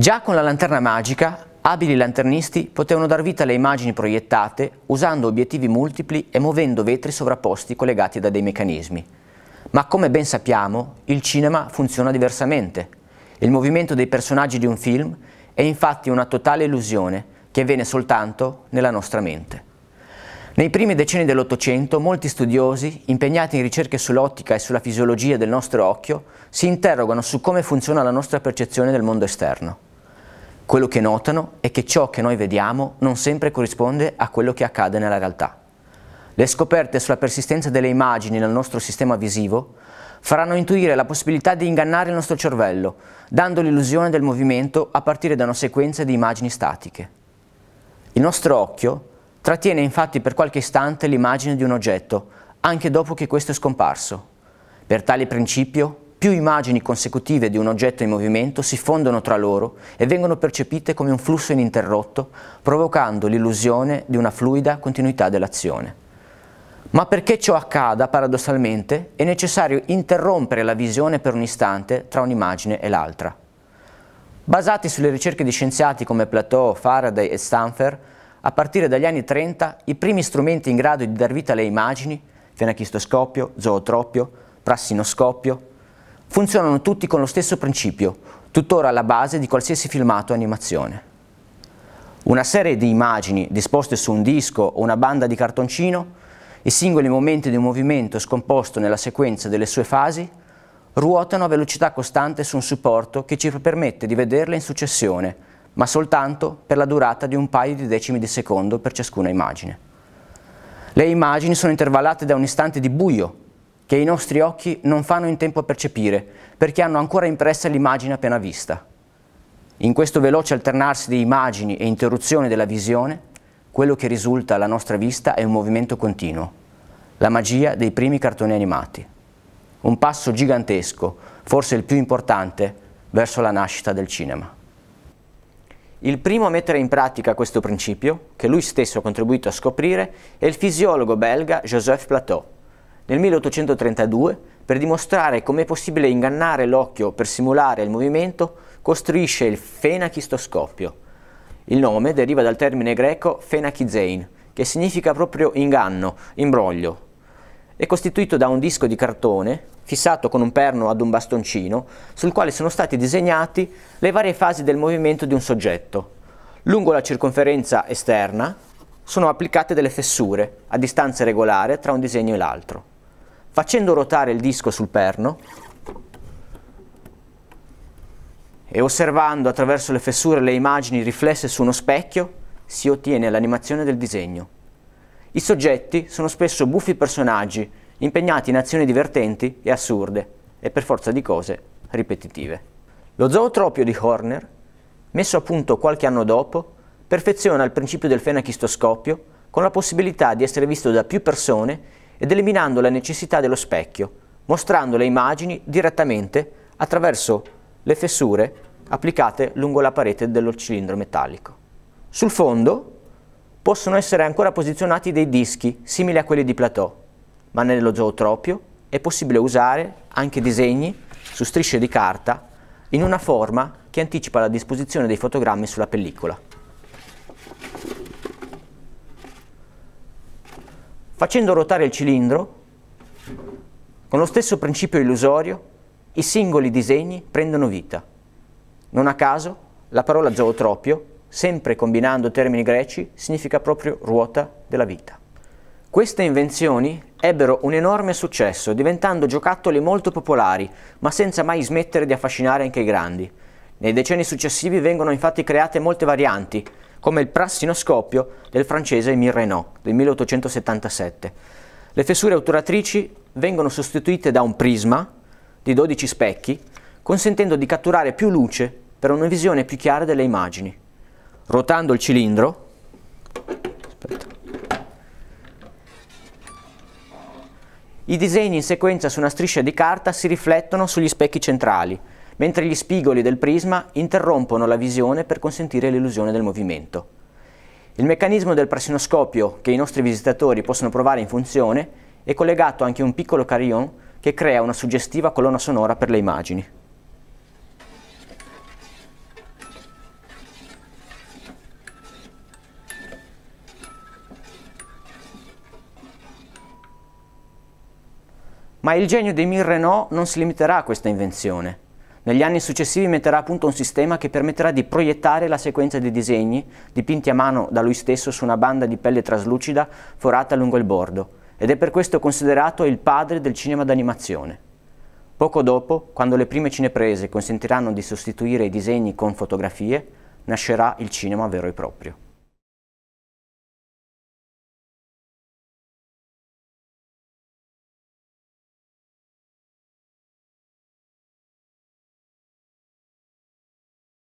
Già con la lanterna magica, abili lanternisti potevano dar vita alle immagini proiettate usando obiettivi multipli e muovendo vetri sovrapposti collegati da dei meccanismi. Ma come ben sappiamo, il cinema funziona diversamente. Il movimento dei personaggi di un film è infatti una totale illusione che avviene soltanto nella nostra mente. Nei primi decenni dell'Ottocento molti studiosi, impegnati in ricerche sull'ottica e sulla fisiologia del nostro occhio, si interrogano su come funziona la nostra percezione del mondo esterno. Quello che notano è che ciò che noi vediamo non sempre corrisponde a quello che accade nella realtà. Le scoperte sulla persistenza delle immagini nel nostro sistema visivo faranno intuire la possibilità di ingannare il nostro cervello, dando l'illusione del movimento a partire da una sequenza di immagini statiche. Il nostro occhio trattiene infatti per qualche istante l'immagine di un oggetto, anche dopo che questo è scomparso. Per tale principio, più immagini consecutive di un oggetto in movimento si fondono tra loro e vengono percepite come un flusso ininterrotto, provocando l'illusione di una fluida continuità dell'azione. Ma perché ciò accada, paradossalmente, è necessario interrompere la visione per un istante tra un'immagine e l'altra. Basati sulle ricerche di scienziati come Plateau, Faraday e Stanfer, a partire dagli anni 30 i primi strumenti in grado di dar vita alle immagini, fenachistoscopio, zootropio, prassinoscopio, funzionano tutti con lo stesso principio, tuttora alla base di qualsiasi filmato o animazione. Una serie di immagini disposte su un disco o una banda di cartoncino, i singoli momenti di un movimento scomposto nella sequenza delle sue fasi, ruotano a velocità costante su un supporto che ci permette di vederle in successione, ma soltanto per la durata di un paio di decimi di secondo per ciascuna immagine. Le immagini sono intervallate da un istante di buio che i nostri occhi non fanno in tempo a percepire, perché hanno ancora impressa l'immagine appena vista. In questo veloce alternarsi di immagini e interruzioni della visione, quello che risulta alla nostra vista è un movimento continuo, la magia dei primi cartoni animati. Un passo gigantesco, forse il più importante, verso la nascita del cinema. Il primo a mettere in pratica questo principio, che lui stesso ha contribuito a scoprire, è il fisiologo belga Joseph Plateau nel 1832, per dimostrare com'è possibile ingannare l'occhio per simulare il movimento, costruisce il fenachistoscopio. Il nome deriva dal termine greco fenachizein, che significa proprio inganno, imbroglio. È costituito da un disco di cartone fissato con un perno ad un bastoncino, sul quale sono stati disegnati le varie fasi del movimento di un soggetto. Lungo la circonferenza esterna sono applicate delle fessure a distanza regolare tra un disegno e l'altro facendo ruotare il disco sul perno e osservando attraverso le fessure le immagini riflesse su uno specchio, si ottiene l'animazione del disegno. I soggetti sono spesso buffi personaggi, impegnati in azioni divertenti e assurde, e per forza di cose ripetitive. Lo zootropio di Horner, messo a punto qualche anno dopo, perfeziona il principio del fenachistoscopio con la possibilità di essere visto da più persone ed eliminando la necessità dello specchio, mostrando le immagini direttamente attraverso le fessure applicate lungo la parete dello cilindro metallico. Sul fondo possono essere ancora posizionati dei dischi simili a quelli di Plateau, ma nello zootropio è possibile usare anche disegni su strisce di carta in una forma che anticipa la disposizione dei fotogrammi sulla pellicola. Facendo ruotare il cilindro, con lo stesso principio illusorio, i singoli disegni prendono vita. Non a caso, la parola zootropio, sempre combinando termini greci, significa proprio ruota della vita. Queste invenzioni ebbero un enorme successo, diventando giocattoli molto popolari, ma senza mai smettere di affascinare anche i grandi. Nei decenni successivi vengono infatti create molte varianti, come il prassinoscopio del francese Émile Renault del 1877. Le fessure otturatrici vengono sostituite da un prisma di 12 specchi, consentendo di catturare più luce per una visione più chiara delle immagini. Rotando il cilindro, aspetta, i disegni in sequenza su una striscia di carta si riflettono sugli specchi centrali, mentre gli spigoli del prisma interrompono la visione per consentire l'illusione del movimento. Il meccanismo del prassinoscopio che i nostri visitatori possono provare in funzione è collegato anche a un piccolo carillon che crea una suggestiva colonna sonora per le immagini. Ma il genio di Emile Renault non si limiterà a questa invenzione. Negli anni successivi metterà a punto un sistema che permetterà di proiettare la sequenza di disegni, dipinti a mano da lui stesso su una banda di pelle traslucida forata lungo il bordo, ed è per questo considerato il padre del cinema d'animazione. Poco dopo, quando le prime cineprese consentiranno di sostituire i disegni con fotografie, nascerà il cinema vero e proprio.